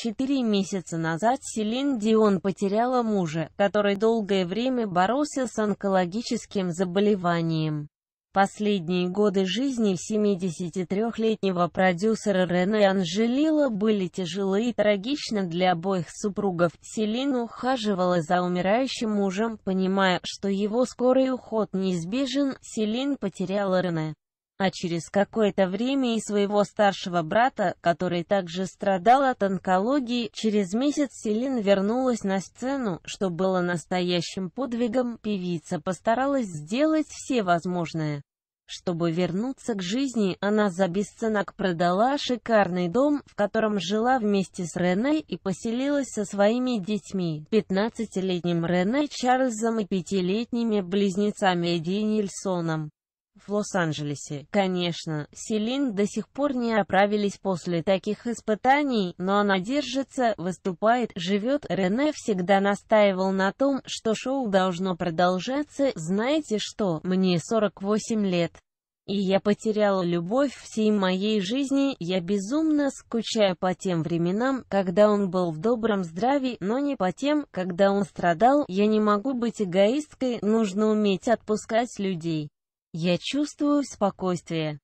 Четыре месяца назад Селин Дион потеряла мужа, который долгое время боролся с онкологическим заболеванием. Последние годы жизни 73-летнего продюсера Рене Анжелила были тяжелы и трагичны для обоих супругов. Селин ухаживала за умирающим мужем, понимая, что его скорый уход неизбежен, Селин потеряла Рене а через какое-то время и своего старшего брата, который также страдал от онкологии, через месяц Селин вернулась на сцену, что было настоящим подвигом, певица постаралась сделать все возможное. Чтобы вернуться к жизни, она за бесценок продала шикарный дом, в котором жила вместе с Рене и поселилась со своими детьми, 15-летним Рене Чарльзом и пятилетними близнецами Эдди Нильсоном в Лос-Анджелесе. Конечно, Селин до сих пор не оправились после таких испытаний, но она держится, выступает, живет. Рене всегда настаивал на том, что шоу должно продолжаться. Знаете что, мне 48 лет. И я потеряла любовь всей моей жизни, я безумно скучаю по тем временам, когда он был в добром здравии, но не по тем, когда он страдал, я не могу быть эгоисткой, нужно уметь отпускать людей. Я чувствую спокойствие.